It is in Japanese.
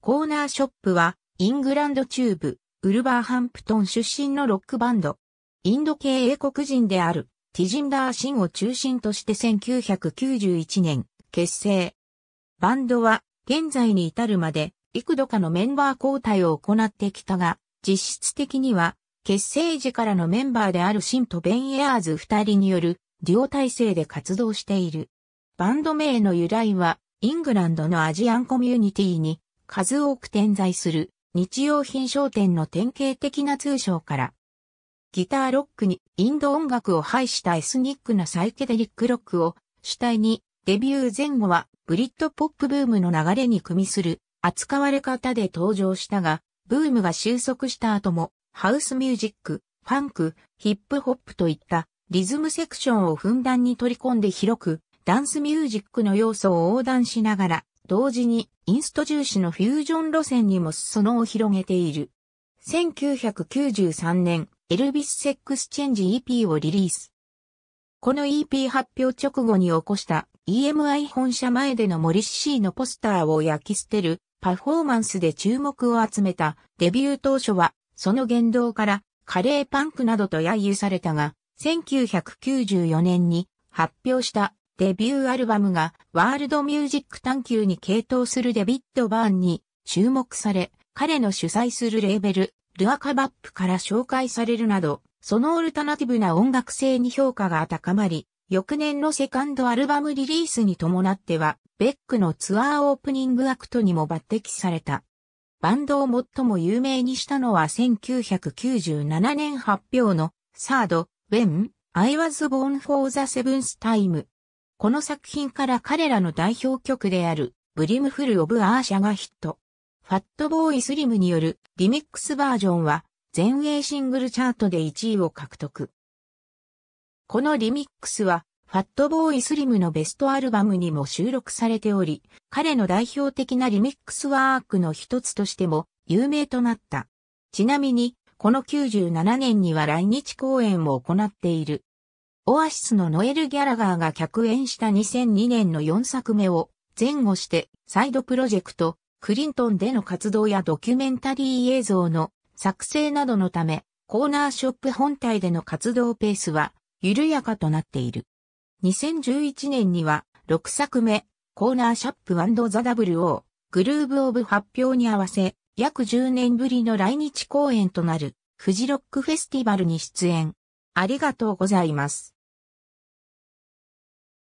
コーナーショップは、イングランド中部、ウルバーハンプトン出身のロックバンド。インド系英国人である、ティジンダー・シンを中心として1991年、結成。バンドは、現在に至るまで、幾度かのメンバー交代を行ってきたが、実質的には、結成時からのメンバーであるシンとベン・エアーズ二人による、デュオ体制で活動している。バンド名の由来は、イングランドのアジアンコミュニティに数多く点在する日用品商店の典型的な通称から、ギターロックにインド音楽を配したエスニックなサイケデリックロックを主体にデビュー前後はブリッドポップブームの流れに組みする扱われ方で登場したが、ブームが収束した後もハウスミュージック、ファンク、ヒップホップといったリズムセクションをふんだんに取り込んで広くダンスミュージックの要素を横断しながら同時にインスト重視のフュージョン路線にも裾野を広げている。1993年、エルビス・セックス・チェンジ EP をリリース。この EP 発表直後に起こした EMI 本社前でのモリッシーのポスターを焼き捨てるパフォーマンスで注目を集めたデビュー当初はその言動からカレーパンクなどと揶揄されたが1994年に発表したデビューアルバムがワールドミュージック探求に傾倒するデビッド・バーンに注目され、彼の主催するレーベル、ルアカバップから紹介されるなど、そのオルタナティブな音楽性に評価が高まり、翌年のセカンドアルバムリリースに伴っては、ベックのツアーオープニングアクトにも抜擢された。バンドを最も有名にしたのは1997年発表のサード、When I Was Born for the Seventh Time この作品から彼らの代表曲である、ブリムフル・オブ・アーシャがヒット。ファットボーイ・スリムによるリミックスバージョンは、全英シングルチャートで1位を獲得。このリミックスは、ファットボーイ・スリムのベストアルバムにも収録されており、彼の代表的なリミックスワークの一つとしても有名となった。ちなみに、この97年には来日公演を行っている。オアシスのノエル・ギャラガーが客演した2002年の4作目を前後してサイドプロジェクト、クリントンでの活動やドキュメンタリー映像の作成などのため、コーナーショップ本体での活動ペースは緩やかとなっている。2011年には6作目、コーナーショップザ・ WO、グルーブ・オブ発表に合わせ、約10年ぶりの来日公演となる、フジロックフェスティバルに出演。ありがとうございます。